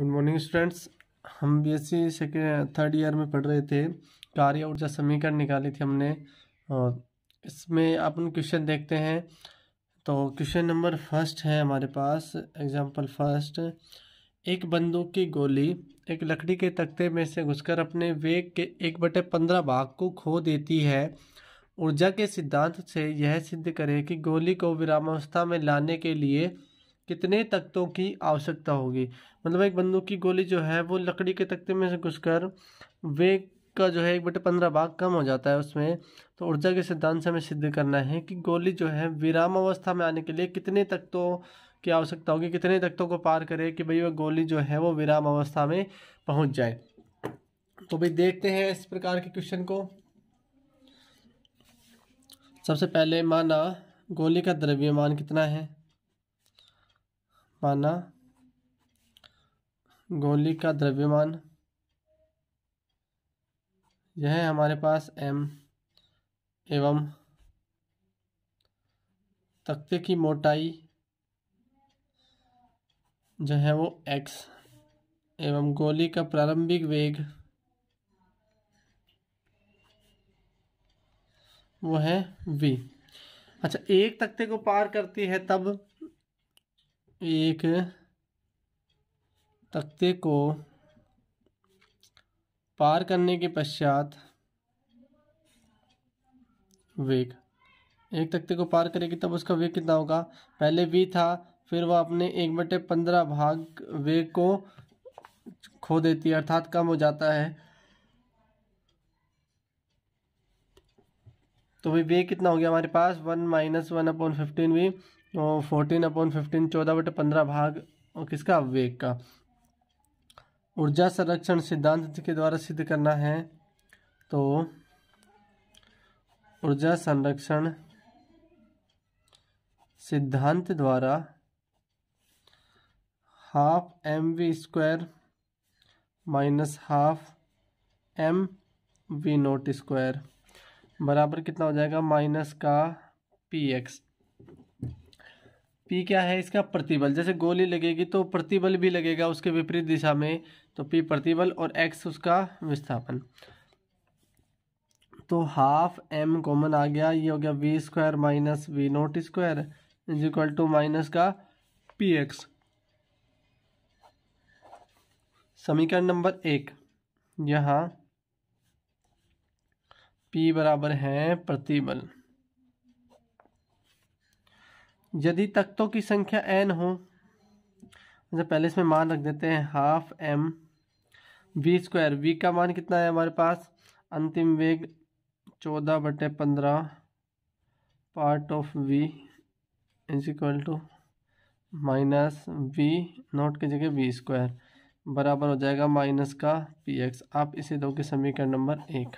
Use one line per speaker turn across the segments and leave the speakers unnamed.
good morning students हम B S C third year में पढ़ रहे थे कार्य ऊर्जा समीकरण निकाली थी हमने और इसमें अपन क्वेश्चन देखते हैं तो क्वेश्चन नंबर फर्स्ट है हमारे पास एग्जांपल फर्स्ट एक बंदूक की गोली एक लकड़ी के तख्ते में से घुसकर अपने वेग के एक बटे पंद्रह भाग को खो देती है ऊर्जा के सिद्धांत से यह सिद्ध करें कि गोली को विरामावस्था में लाने के लिए कितने तख्तों की आवश्यकता होगी मतलब एक बंदूक की गोली जो है वो लकड़ी के तख्ते में से घुसकर वेग का जो है एक बटे पंद्रह भाग कम हो जाता है उसमें तो ऊर्जा के सिद्धांत से हमें सिद्ध करना है कि गोली जो है विराम अवस्था में आने के लिए कितने तख्तों की आवश्यकता होगी कितने तख्तों को पार करे कि भाई वह गोली जो है वो विराम अवस्था में पहुँच जाए तो भाई देखते हैं इस प्रकार के क्वेश्चन को सबसे पहले माना गोली का द्रव्यमान कितना है माना गोली का द्रव्यमान यह हमारे पास एम एवं तख्ते की मोटाई जो है वो एक्स एवं गोली का प्रारंभिक वेग वो है वी अच्छा एक तख्ते को पार करती है तब एक तख्ते को पार करने के पश्चात वेग एक तख्ते को पार करेगी तब उसका वेग कितना होगा पहले वी था फिर वह अपने एक बटे पंद्रह भाग वेग को खो देती है अर्थात कम हो जाता है तो भाई वेग कितना हो गया हमारे पास one minus one upon fifteen V तो फोर्टीन अपॉन फिफ्टीन चौदह बटे पंद्रह भाग और किसका वेग का ऊर्जा संरक्षण सिद्धांत के द्वारा सिद्ध करना है तो ऊर्जा संरक्षण सिद्धांत द्वारा half M V square minus half M V naught square बराबर कितना हो जाएगा माइनस का पी एक्स पी क्या है इसका प्रतिबल जैसे गोली लगेगी तो प्रतिबल भी लगेगा उसके विपरीत दिशा में तो पी प्रतिबल और एक्स उसका विस्थापन तो हाफ एम कॉमन आ गया ये हो गया V square minus V naught square is equal to minus का पी एक्स समीकरण नंबर एक यहाँ पी बराबर है प्रतिबल यदि तख्तों की संख्या एन हो अच्छा पहले इसमें मान रख देते हैं half M V square V का मान कितना है हमारे पास अंतिम वेग चौदह बटे पंद्रह part of V is equal to minus V naught की जगह वी स्क्वायर बराबर हो जाएगा माइनस का पी एक्स आप इसे दो के समीकरण नंबर एक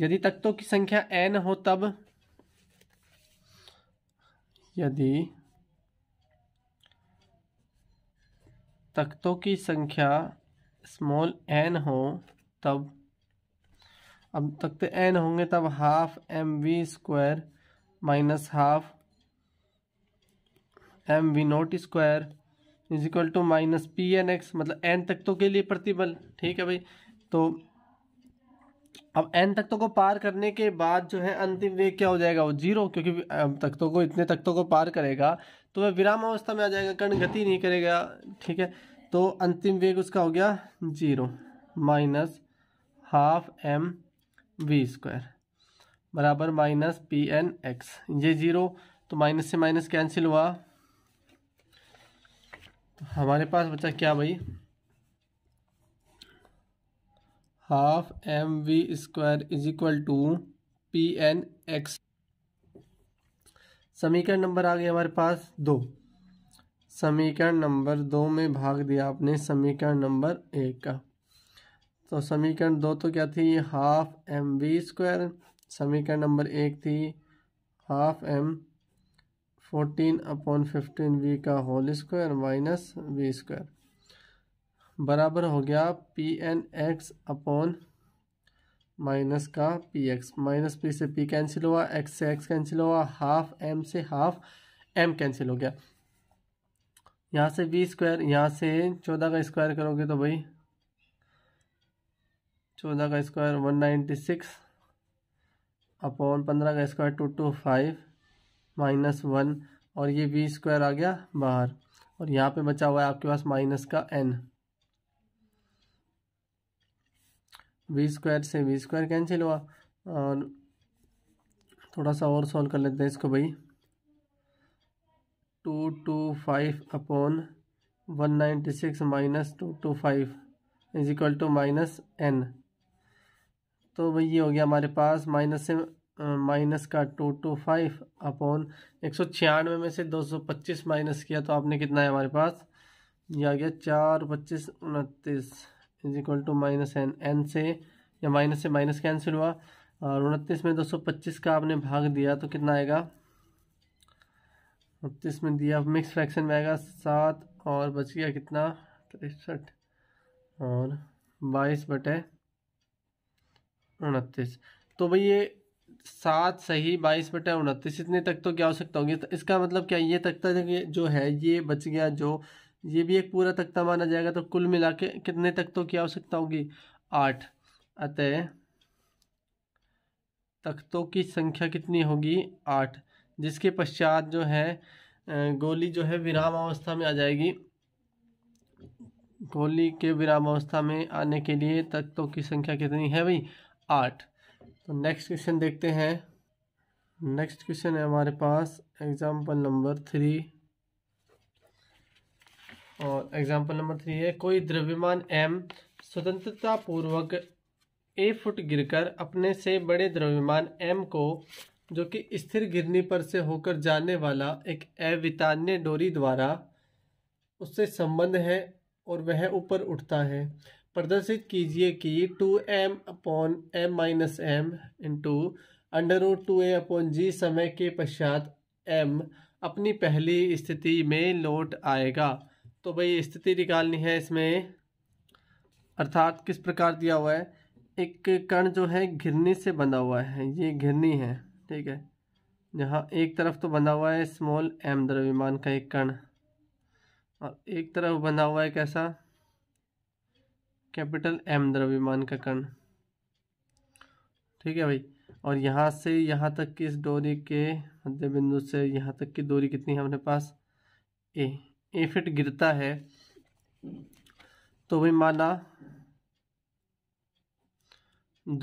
यदि तख्तों की संख्या एन हो तब यदि तख्तों की संख्या स्मॉल एन हो तब अब तख्त एन होंगे तब half M V square minus half M V naught square is equal to minus P N X मतलब एन तख्तों के लिए प्रतिबल ठीक है भाई तो अब एन तख्तों को पार करने के बाद जो है अंतिम वेग क्या हो जाएगा वो जीरो क्योंकि तख्तों को इतने तख्तों को पार करेगा तो वह विराम अवस्था में आ जाएगा कर्ण गति नहीं करेगा ठीक है तो अंतिम वेग उसका हो गया zero minus half M V square बराबर माइनस पी एन एक्स ये जीरो तो माइनस से माइनस कैंसिल हुआ तो हमारे पास बचा क्या भाई half M V square is equal to P N X समीकरण नंबर आ गया हमारे पास दो समीकरण नंबर दो में भाग दिया आपने समीकरण नंबर एक का तो समीकरण दो तो क्या थी हाफ एम वी स्क्वायर समीकरण नंबर एक थी half M fourteen upon fifteen V का whole square minus V square बराबर हो गया P N X upon minus का पी एक्स माइनस पी से पी कैंसिल हुआ एक्स से एक्स कैंसिल हुआ हाफ एम से हाफ एम कैंसिल हो गया यहाँ से बी स्क्वायर यहाँ से चौदह का स्क्वायर करोगे तो भाई चौदह का square one ninety six upon पंद्रह का square two two five minus one और ये बी स्क्वायर आ गया बाहर और यहाँ पे बचा हुआ है आपके पास माइनस का एन वी स्क्वायर से वी स्क्वायर कैंसिल हुआ और थोड़ा सा और सॉल्व कर लेते हैं इसको भाई two two five upon one ninety six minus two two five is equal to minus N तो भाई ये हो गया हमारे पास माइनस से माइनस का टू टू फाइव अपॉन एक सौ छियानवे में से दो सौ पच्चीस माइनस किया तो आपने कितना है हमारे पास ये आ गया चार पच्चीस उनतीस is equal to minus N N से या माइनस से माइनस कैंसिल हुआ और उनतीस में दो सौ पच्चीस का आपने भाग दिया तो कितना आएगा उनतीस में दिया मिक्स फ्रैक्शन में आएगा सात और बच गया कितना तिरसठ और बाईस बटे उनतीस तो भाई ये सात सही बाईस बटे उनतीस इतने तक तो क्या हो सकता होगी तो इसका मतलब क्या ये तक तक तो जो है ये बच गया जो ये भी एक पूरा तख्ता माना जाएगा तो कुल मिला के कितने तख्तों की आवश्यकता होगी आठ अतः तख्तों की संख्या कितनी होगी आठ जिसके पश्चात जो है गोली जो है विराम अवस्था में आ जाएगी गोली के विराम अवस्था में आने के लिए तख्तों की संख्या कितनी है भाई आठ तो नेक्स्ट क्वेश्चन देखते हैं नेक्स्ट क्वेश्चन है हमारे पास एग्जाम्पल नंबर थ्री और एग्जाम्पल नंबर थ्री है कोई द्रव्यमान एम स्वतंत्रता पूर्वक ए फुट गिरकर अपने से बड़े द्रव्यमान एम को जो कि स्थिर गिरनी पर से होकर जाने वाला एक अवितान्य डोरी द्वारा उससे संबंध है और वह ऊपर उठता है प्रदर्शित कीजिए कि two M upon M minus M into under root two A upon G समय के पश्चात एम अपनी पहली स्थिति में लौट आएगा तो भाई स्थिति निकालनी है इसमें अर्थात किस प्रकार दिया हुआ है एक कण जो है घिरनी से बंधा हुआ है ये घिरनी है ठीक है यहाँ एक तरफ तो बंधा हुआ है स्मॉल एम द्रव्यमान का एक कण और एक तरफ बंधा हुआ है कैसा कैपिटल एम द्रव्यमान का कण ठीक है भाई और यहाँ से यहाँ तक की इस डोरी के मध्य बिंदु से यहाँ तक की दूरी कितनी है अपने पास ए इफ इट गिरता है तो भी माना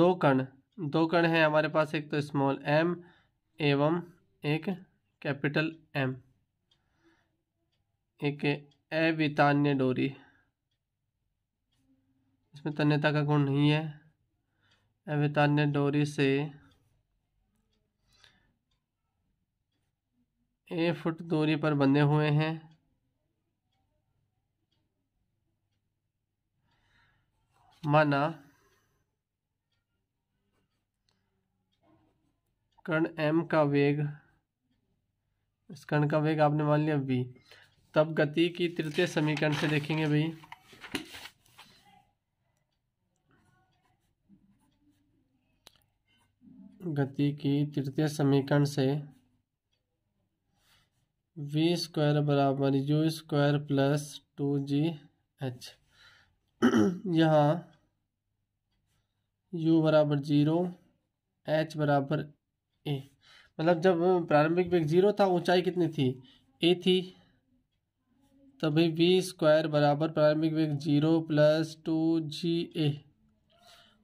दो कण दो कण है हमारे पास एक तो स्मॉल एम एवं एक कैपिटल एम एक अवितान्य डोरी इसमें तन्यता का गुण नहीं है अवितान्य डोरी से ए फुट दूरी पर बंधे हुए हैं माना कण एम का वेग इस कण का वेग आपने मान लिया v तब गति की तृतीय समीकरण से देखेंगे भाई गति की तृतीय समीकरण से v स्क्वायर बराबर U square plus two G H यहाँ u बराबर जीरो h बराबर ए मतलब जब प्रारंभिक वेग जीरो था ऊंचाई कितनी थी ए थी तभी वी स्क्वायर बराबर प्रारंभिक वेग zero plus two G A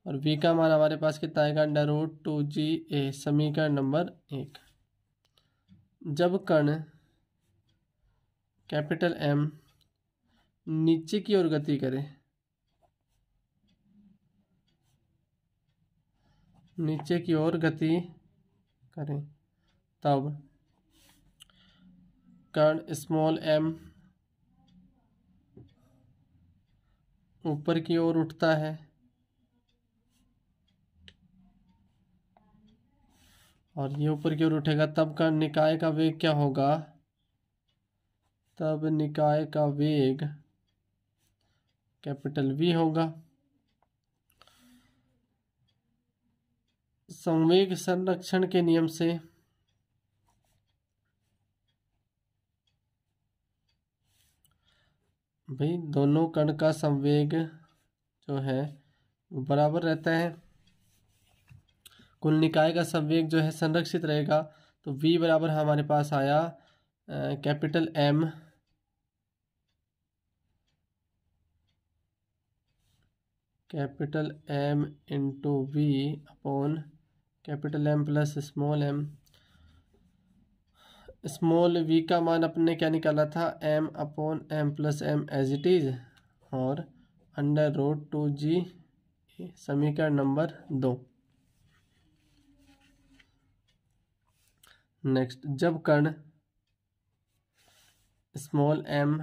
और वी का मान हमारे पास कितना आएगा under root two G A समीकरण नंबर एक जब कण कैपिटल एम नीचे की ओर गति करे नीचे की ओर गति करें तब कण स्मॉल एम ऊपर की ओर उठता है और ये ऊपर की ओर उठेगा तब का निकाय का वेग क्या होगा तब निकाय का वेग कैपिटल वी होगा संवेग संरक्षण के नियम से भाई दोनों कण का संवेग जो है वो बराबर रहता है कुल निकाय का संवेग जो है संरक्षित रहेगा तो v बराबर हमारे पास आया capital M capital M into V upon capital M plus small M small V का मान अपने क्या निकाला था M upon M plus M as it is और अंडर रोड टू जी समीकरण नंबर दो नेक्स्ट जब कर्ण स्मॉल एम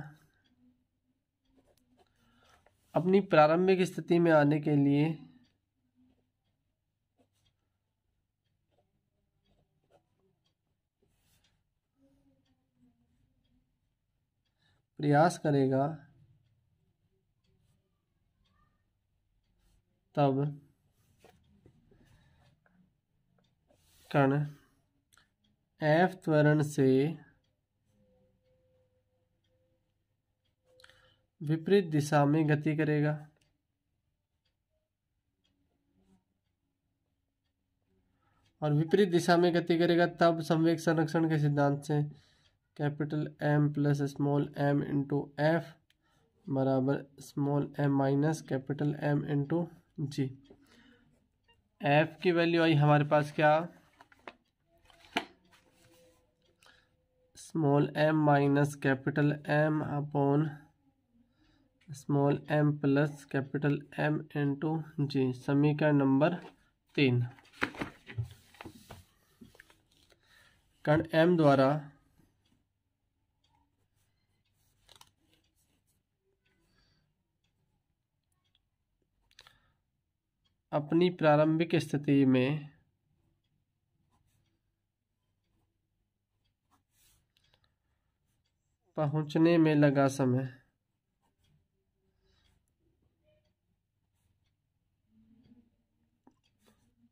अपनी प्रारंभिक स्थिति में आने के लिए प्रयास करेगा तब कण एफ त्वरण से विपरीत दिशा में गति करेगा और विपरीत दिशा में गति करेगा तब संवेक संरक्षण के सिद्धांत से capital M plus small M into F बराबर small M minus capital M into G F की वैल्यू आई हमारे पास क्या small M minus capital M upon small M plus capital M into G समीकरण नंबर तीन कण एम द्वारा अपनी प्रारंभिक स्थिति में पहुंचने में लगा समय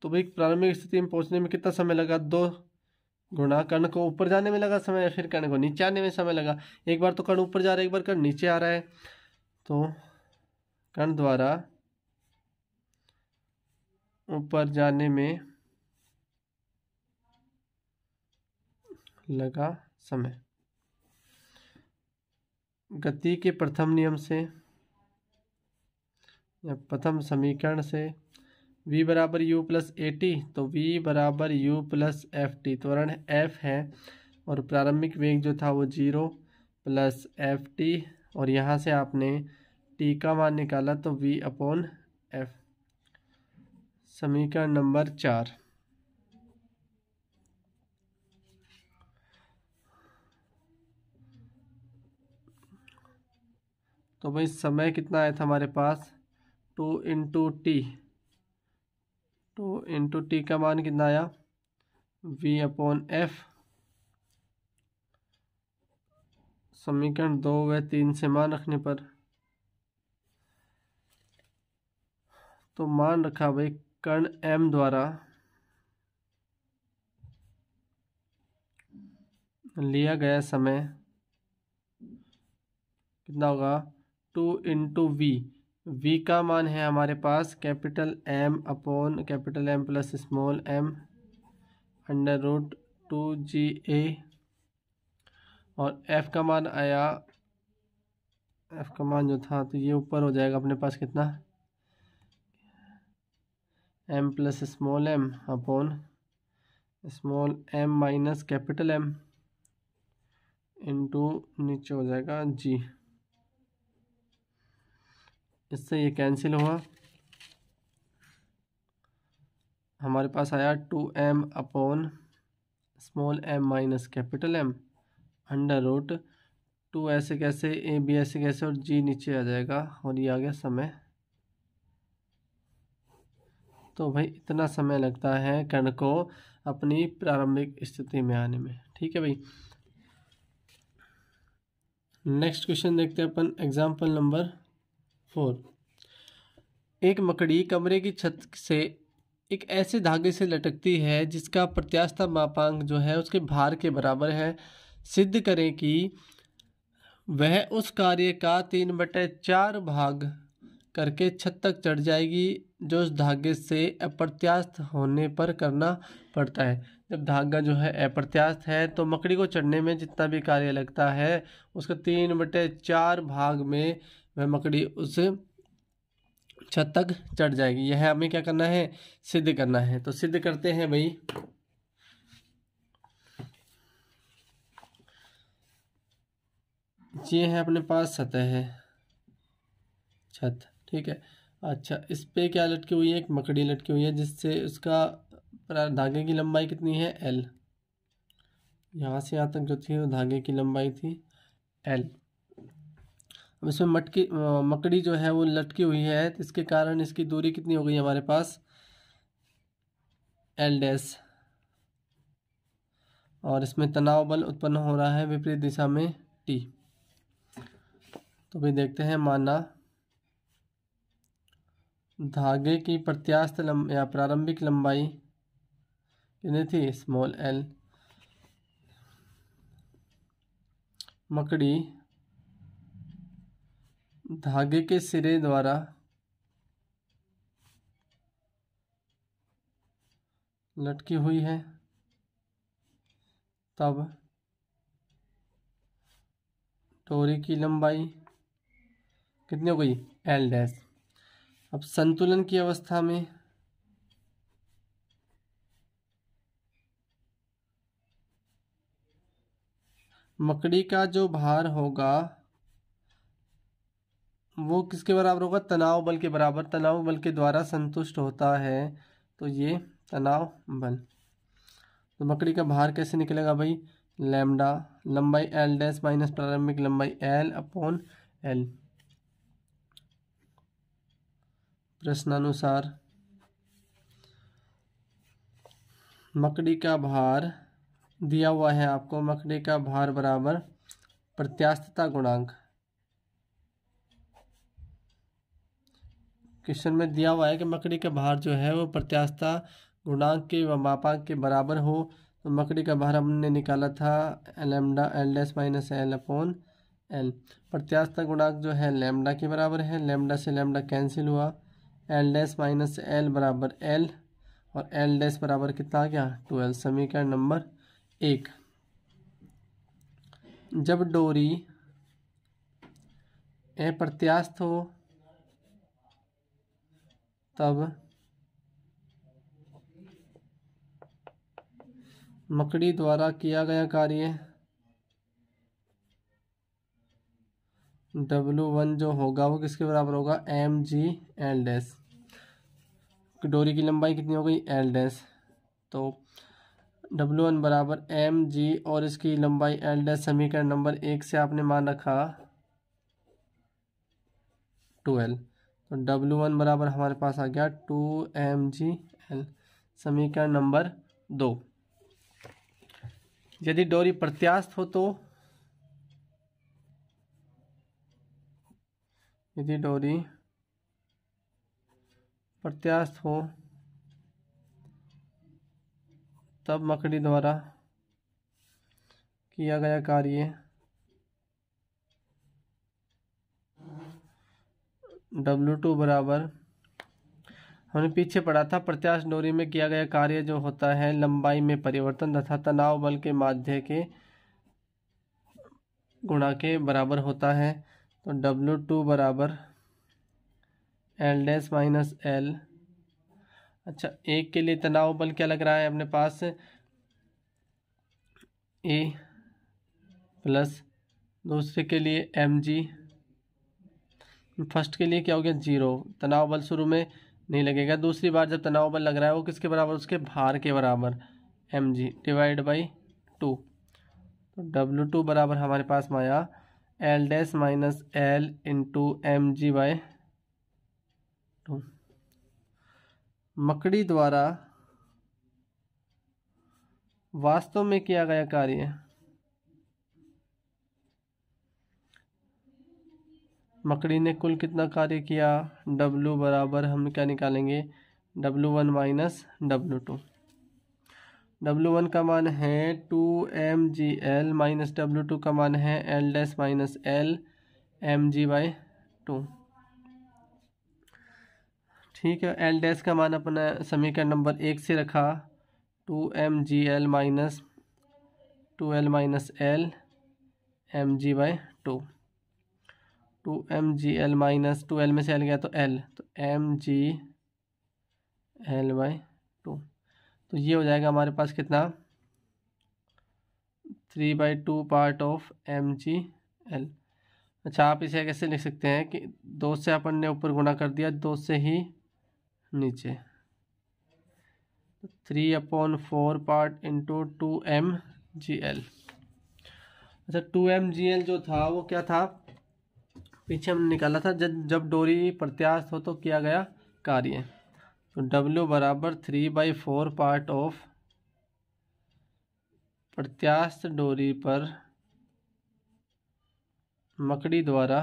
तो भाई प्रारंभिक स्थिति में पहुंचने में कितना समय लगा दो गुणा कर्ण को ऊपर जाने में लगा समय या फिर कर्ण को नीचे आने में समय लगा एक बार तो कर्ण ऊपर जा रहा है एक बार कर्ण नीचे आ रहा है तो कर्ण द्वारा ऊपर जाने में लगा समय गति के प्रथम नियम से या प्रथम समीकरण से v बराबर यू प्लस ए टी तो v बराबर यू प्लस एफ टी त्वरण f है और प्रारंभिक वेग जो था वो जीरो प्लस एफ टी और यहाँ से आपने t का मान निकाला तो v अपॉन एफ समीकरण नंबर चार तो भाई समय कितना आया था हमारे पास two into T two into T का मान कितना आया वी अपॉन एफ समीकरण दो व तीन से मान रखने पर तो मान रखा भाई कर्ण एम द्वारा लिया गया समय कितना होगा टू इंटू वी वी का मान है हमारे पास capital M upon capital M plus small M under root two G A और एफ़ का मान आया एफ़ का मान जो था तो ये ऊपर हो जाएगा अपने पास कितना M plus small M upon small M minus capital M into नीचे हो जाएगा जी इससे ये कैंसिल हुआ हमारे पास आया two M upon small M minus capital M under root two ऐसे कैसे ए बी ऐसे कैसे और जी नीचे आ जाएगा और ये आ गया समय तो भाई इतना समय लगता है कण को अपनी प्रारंभिक स्थिति में आने में ठीक है भाई नेक्स्ट क्वेश्चन देखते हैं अपन एग्जाम्पल नंबर फोर एक मकड़ी कमरे की छत से एक ऐसे धागे से लटकती है जिसका प्रत्यास्था मापांक जो है उसके भार के बराबर है सिद्ध करें कि वह उस कार्य का तीन बटे चार भाग करके छत तक चढ़ जाएगी जो उस धागे से अप्रत्यास्थ होने पर करना पड़ता है जब धागा जो है अप्रत्यास्थ है तो मकड़ी को चढ़ने में जितना भी कार्य लगता है उसका तीन बटे चार भाग में वह मकड़ी उस छत तक चढ़ जाएगी यह हमें क्या करना है सिद्ध करना है तो सिद्ध करते हैं भाई ये है अपने पास सतह है छत ठीक है अच्छा इस पर क्या लटकी हुई है एक मकड़ी लटकी हुई है जिससे उसका धागे की लंबाई कितनी है एल यहाँ से यहाँ तक जो थी वो धागे की लंबाई थी एल अब इसमें मटकी मकड़ी जो है वो लटकी हुई है तो इसके कारण इसकी दूरी कितनी हो गई हमारे पास एल डैस और इसमें तनाव बल उत्पन्न हो रहा है विपरीत दिशा में टी तो भी देखते हैं माना धागे की प्रत्यास्थ या प्रारंभिक लंबाई कितनी थी स्मॉल एल मकड़ी धागे के सिरे द्वारा लटकी हुई है तब टोरी की लंबाई कितनी हो गई एल डैश अब संतुलन की अवस्था में मकड़ी का जो भार होगा वो किसके बराबर होगा तनाव बल के बराबर तनाव बल के द्वारा संतुष्ट होता है तो ये तनाव बल तो मकड़ी का भार कैसे निकलेगा भाई लैम्डा लंबाई एल डैश माइनस प्रारंभिक लंबाई एल अपॉन एल प्रश्नानुसार मकड़ी का भार दिया हुआ है आपको मकड़ी का भार बराबर प्रत्यास्थता गुणांक क्वेश्चन में दिया हुआ है कि मकड़ी का भार जो है वो प्रत्यास्थता गुणांक के व मापांक के बराबर हो तो मकड़ी का भार हमने निकाला था lambda L dash minus L upon L प्रत्यास्थता गुणांक जो है लेमडा के बराबर है लेमडा से लेमडा कैंसिल हुआ एल डैस माइनस एल बराबर एल और एल डैस बराबर कितना आ गया ट्वेल्थ समीकरण नंबर एक जब डोरी ए प्रत्यास्थ हो तब मकड़ी द्वारा किया गया कार्य डब्लू वन जो होगा वो किसके बराबर होगा एम जी एल डैस डोरी की लंबाई कितनी हो गई एल डैस तो डब्लू वन बराबर एम जी और इसकी लंबाई एल डैस समीकरण नंबर एक से आपने मान रखा ट्वेल्व तो डब्लू वन बराबर हमारे पास आ गया टू एम जी एल समीकरण नंबर दो यदि डोरी प्रत्यास्थ हो तो यदि डोरी प्रत्यास्थ हो तब मकड़ी द्वारा किया गया कार्य डब्लू टू बराबर हमने पीछे पढ़ा था प्रत्याश डोरी में किया गया कार्य जो होता है लंबाई में परिवर्तन तथा तनाव बल के माध्य के गुणा के बराबर होता है तो W2 टू बराबर एल डैस माइनस एल अच्छा एक के लिए तनाव बल क्या लग रहा है अपने पास ए प्लस दूसरे के लिए एम जी फर्स्ट के लिए क्या हो गया जीरो तनाव बल शुरू में नहीं लगेगा दूसरी बार जब तनाव बल लग रहा है वो किसके बराबर उसके भार के बराबर M G divide by two तो डब्ल्यू टू बराबर हमारे पास में आया L dash minus L into M G by two मकड़ी द्वारा वास्तव में किया गया कार्य मकड़ी ने कुल कितना कार्य किया W बराबर हम क्या निकालेंगे W1 one minus W two W one का मान है two M G L minus W two का मान है L dash minus L M G by two ठीक है एल डैस का मान अपने समीकरण नंबर एक से रखा two M G L minus two L minus L M G by two two M G L minus two L में से एल गया तो एल तो एम जी एल बाई तो ये हो जाएगा हमारे पास कितना three by two part of M G L अच्छा आप इसे कैसे लिख सकते हैं कि दो से अपन ने ऊपर गुणा कर दिया दो से ही नीचे three upon four part into two M G L अच्छा टू एम जी एल जो था वो क्या था पीछे हमने निकाला था जब जब डोरी प्रत्यास्थ हो तो किया गया कार्य तो डब्ल्यू बराबर three by four part of प्रत्यास्त डोरी पर मकड़ी द्वारा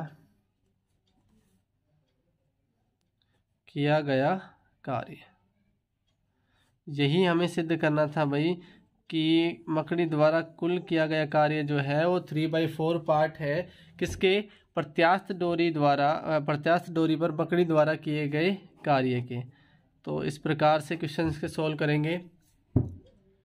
किया गया कार्य यही हमें सिद्ध करना था भाई कि मकड़ी द्वारा कुल किया गया कार्य जो है वो थ्री बाई फोर पार्ट है किसके प्रत्यास्थ डोरी द्वारा प्रत्यास्थ डोरी पर मकड़ी द्वारा किए गए कार्य के तो इस प्रकार से क्वेश्चन के सॉल्व करेंगे